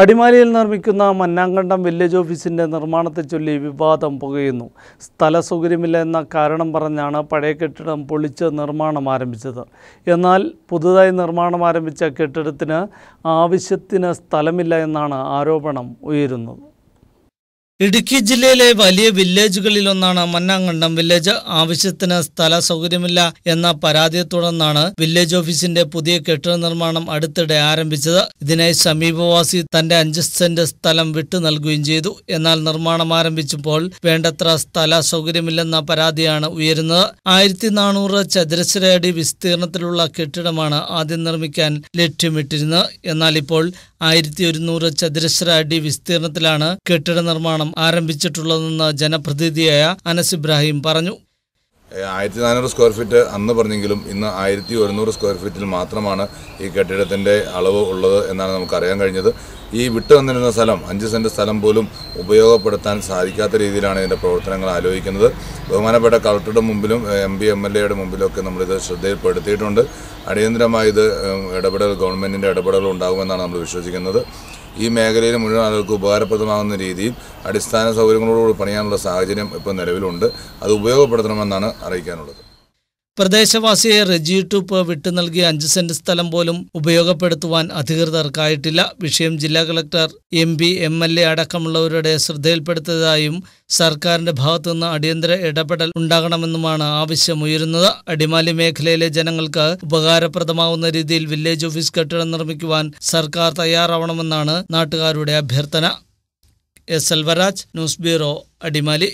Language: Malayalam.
അടിമാലിയിൽ നിർമ്മിക്കുന്ന മന്നാങ്കണ്ടം വില്ലേജ് ഓഫീസിൻ്റെ നിർമ്മാണത്തെ ചൊല്ലി വിവാദം പുകയുന്നു സ്ഥല സൗകര്യമില്ല എന്ന കാരണം പറഞ്ഞാണ് പഴയ കെട്ടിടം പൊളിച്ച് നിർമ്മാണം ആരംഭിച്ചത് എന്നാൽ പുതുതായി നിർമ്മാണം ആരംഭിച്ച കെട്ടിടത്തിന് ആവശ്യത്തിന് സ്ഥലമില്ല എന്നാണ് ആരോപണം ഉയരുന്നത് ഇടുക്കി ജില്ലയിലെ വലിയ വില്ലേജുകളിൽ ഒന്നാണ് മന്നാങ്കണ്ടം വില്ലേജ് ആവശ്യത്തിന് സ്ഥല സൗകര്യമില്ല എന്ന പരാതിയെ തുടർന്നാണ് വില്ലേജ് ഓഫീസിന്റെ പുതിയ കെട്ടിട നിർമ്മാണം അടുത്തിടെ ആരംഭിച്ചത് ഇതിനായി സമീപവാസി തന്റെ അഞ്ച് സെന്റ് സ്ഥലം വിട്ടു നൽകുകയും ചെയ്തു എന്നാൽ നിർമ്മാണം ആരംഭിച്ചപ്പോൾ വേണ്ടത്ര സ്ഥല സൗകര്യമില്ലെന്ന പരാതിയാണ് ഉയരുന്നത് ആയിരത്തി നാനൂറ് ചതുരശ്ര അടി വിസ്തീർണത്തിലുള്ള കെട്ടിടമാണ് ആദ്യം നിർമ്മിക്കാൻ ലക്ഷ്യമിട്ടിരുന്നത് എന്നാൽ ഇപ്പോൾ ആയിരത്തി ഒരുന്നൂറ് ചതുരശ്ര അടി വിസ്തീർണത്തിലാണ് കെട്ടിട നിർമ്മാണം പ്രവർത്തനം ആരംഭിച്ചിട്ടുള്ളതെന്ന് ജനപ്രതിനിധിയായ അനസ് ഇബ്രാഹിം പറഞ്ഞു ആയിരത്തി നാനൂറ് സ്ക്വയർ ഫീറ്റ് അന്ന് പറഞ്ഞെങ്കിലും ഇന്ന് ആയിരത്തി ഒരുന്നൂറ് സ്ക്വയർ ഫീറ്റിൽ മാത്രമാണ് ഈ കെട്ടിടത്തിൻ്റെ അളവ് ഉള്ളത് എന്നാണ് നമുക്ക് അറിയാൻ കഴിഞ്ഞത് ഈ വിട്ടു വന്നിരുന്ന സ്ഥലം അഞ്ച് സെന്റ് സ്ഥലം പോലും ഉപയോഗപ്പെടുത്താൻ സാധിക്കാത്ത രീതിയിലാണ് ഇതിൻ്റെ പ്രവർത്തനങ്ങൾ ആലോചിക്കുന്നത് ബഹുമാനപ്പെട്ട കളക്ടറുടെ മുമ്പിലും എം പി എം എൽ എയുടെ മുമ്പിലൊക്കെ നമ്മളിത് ശ്രദ്ധയിൽപ്പെടുത്തിയിട്ടുണ്ട് അടിയന്തരമായി ഇത് ഇടപെടൽ ഗവൺമെൻറ്റിൻ്റെ ഇടപെടൽ ഉണ്ടാകുമെന്നാണ് നമ്മൾ വിശ്വസിക്കുന്നത് ഈ മേഖലയിൽ മുഴുവൻ ആളുകൾക്ക് ഉപകാരപ്രദമാകുന്ന രീതിയിൽ അടിസ്ഥാന സൗകര്യങ്ങളോടുകൂടി പണിയാനുള്ള സാഹചര്യം ഇപ്പോൾ നിലവിലുണ്ട് അത് ഉപയോഗപ്പെടുത്തണമെന്നാണ് അറിയിക്കാനുള്ളത് പ്രദേശവാസിയെ റെജി ടൂപ്പ് വിട്ടു നൽകിയ അഞ്ച് സെന്റ് സ്ഥലം പോലും ഉപയോഗപ്പെടുത്തുവാൻ അധികൃതർക്കായിട്ടില്ല വിഷയം ജില്ലാ collector M P M L A അടക്കമുള്ളവരുടെ ശ്രദ്ധയിൽപ്പെടുത്തതായും സർക്കാരിന്റെ ഭാഗത്തുനിന്ന് അടിയന്തര ഇടപെടൽ ഉണ്ടാകണമെന്നുമാണ് ആവശ്യമുയരുന്നത് അടിമാലി മേഖലയിലെ ജനങ്ങൾക്ക് ഉപകാരപ്രദമാവുന്ന രീതിയിൽ വില്ലേജ് ഓഫീസ് കെട്ടിടം നിർമ്മിക്കുവാൻ സർക്കാർ തയ്യാറാവണമെന്നാണ് നാട്ടുകാരുടെ അഭ്യർത്ഥന എസ് എൽവരാജ് ന്യൂസ് ബ്യൂറോ അടിമാലി